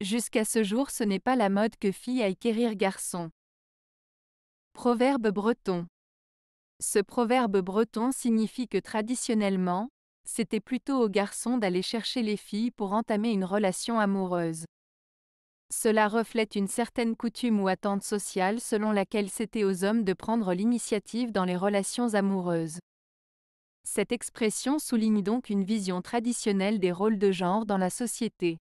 Jusqu'à ce jour ce n'est pas la mode que fille aille quérir garçon. Proverbe breton. Ce proverbe breton signifie que traditionnellement, c'était plutôt aux garçons d'aller chercher les filles pour entamer une relation amoureuse. Cela reflète une certaine coutume ou attente sociale selon laquelle c'était aux hommes de prendre l'initiative dans les relations amoureuses. Cette expression souligne donc une vision traditionnelle des rôles de genre dans la société.